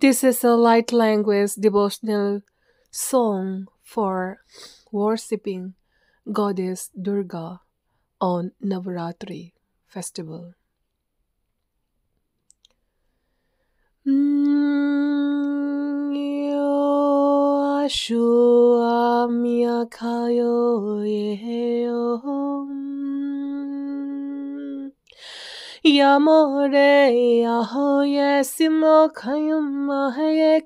This is a light language devotional song for worshipping goddess Durga on Navaratri festival. Mm-hmm. Yamore ahoye simo kayum ahaye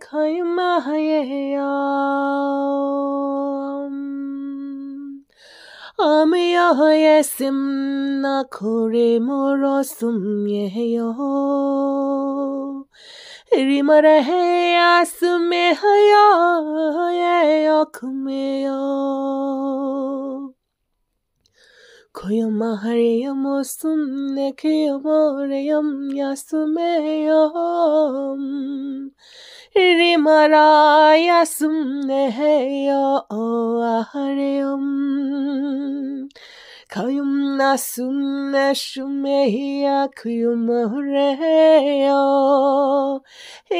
Ami ahoye sim na morosum Rimare asume hayo ye okume yo. Koyama hareyam olsun ne kıyam orayam yasmayam. Rimara yasım ne heyo ahareyam. Kayım nasım neşum ehiya kıyım oreyo.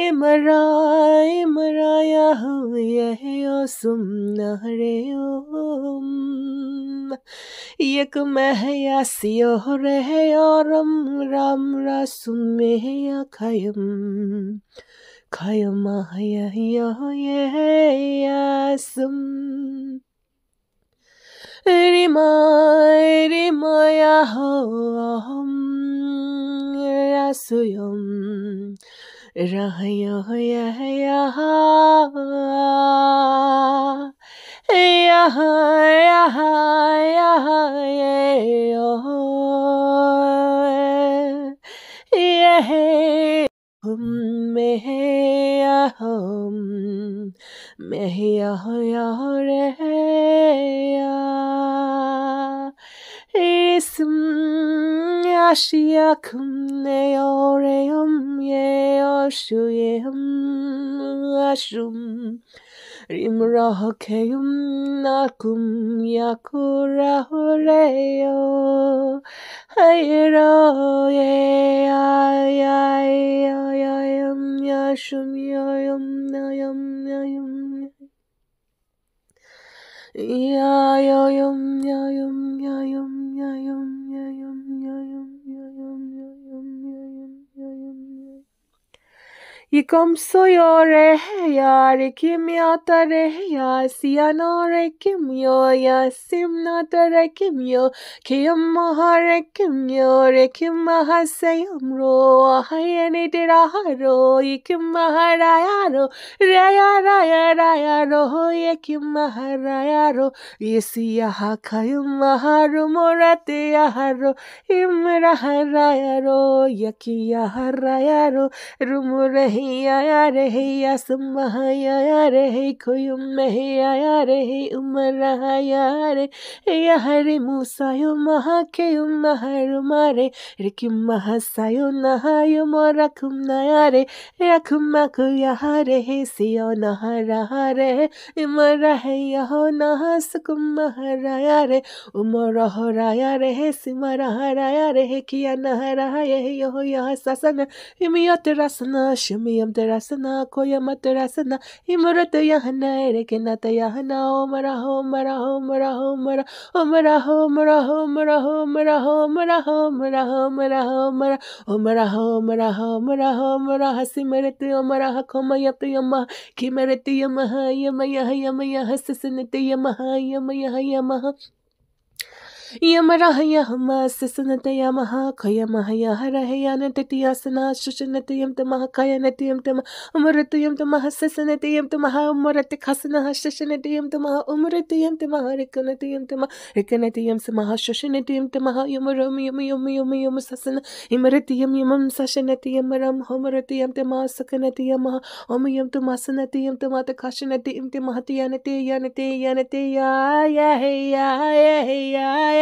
İmara imara yahu yehiyosum nahreyom. यक महया सियो रहे रम राम रसुमेया खयम खयम हयसम रिमाय रिमया हम रसुयम रहयो यहा यहा yeah, oh, yeah, um, me, um, me, yeah, Ism ashiakum ne oreum ye oshu ashum keum nakum yakurahureo Hayro ye ayayayayam yashum yoyum nayam yayum Yayayam yayum yayum yayum yayum Yikomsoyo reheya rikimyata reheya siyano rekimyo yasimnata rekimyo kiyamaha rekimyo rekimaha seyamro ahayanitiraha yikimaha rayaro raya raya raya roho yekimaha rayaro yesiyaha kayamaha rumorate yaharo imraha rayaro yakiyaha rayaro rumurahi hey ya re hey ya summa ya ya re hey koyum me hey ya ya re hey umar raha ya re hey ya hare musa yo maha ke um haru mare rikim maha sayo na hayo morakum na ya re rakum ma ko ya hare hey siyo na hara hare imara hey ya ho na hasukum mahara ya re umara hora ya re hey simara hara ya re hey kiya na hara ya hey yo ya sasana imiyot rasana shimi Koyamterasana, Koyamaterasana, Imaratayahana, Erekenatayahana, Omara, Omara, Omara, Omara, Omara, Omara, Omara, Omara, Omara, Omara, Omara, Omara, Omara, Omara, Omara, Omara, Hasimarati, Omara, Hakomayati, Yamaha, Kimarati, Yamaha, Yamayaha, Yamayaha, Sasanati, Yamaha, Yamayaha, Yamaha, यम यमरः यहमास्य सुनतया महा खयमः यः रहयान तटियासना शुचनतयं तमः खयनतयं तमः अमृतयं तमः ससनतयं तमः अमृत खसनः यम तमः अमृतयं तमः रिकनतयं तमः रिकनतयं समः शशनतयं तमः यमरं यम यम यम यम ससन इमृतयं यमं यम रं होमरतयं तमः सकनतयमः यम यं तमासनतयं तमः तखाशनतयं तमः तयानते यानते यानते या या हे या या हे या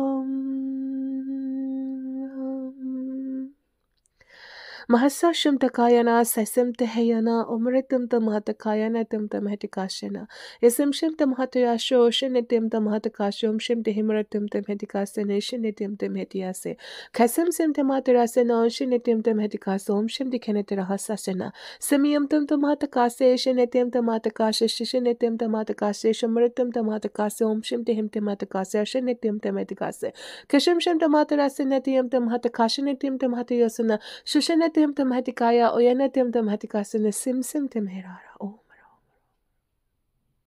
महसाशम तकायना ससम तहयना उम्र तम त महत कायना तम त महत यसम शम त महत याशो शन तम त महत काशो शम ते हिमर तम त महत कासे ने शन तम त महत यासे खसम शम त महत रासे ना शन तम त महत शम दिखने ते समियम तम त महत कासे शन तम त महत काशे शन तम त महत काशे तम त महत कासे ओम शम ते हिम त महत कासे शन तम त महत शम त महत रासे ने तम त महत काशे ने तम त महत تم تم هتی او تم سیم سیم تم هرارا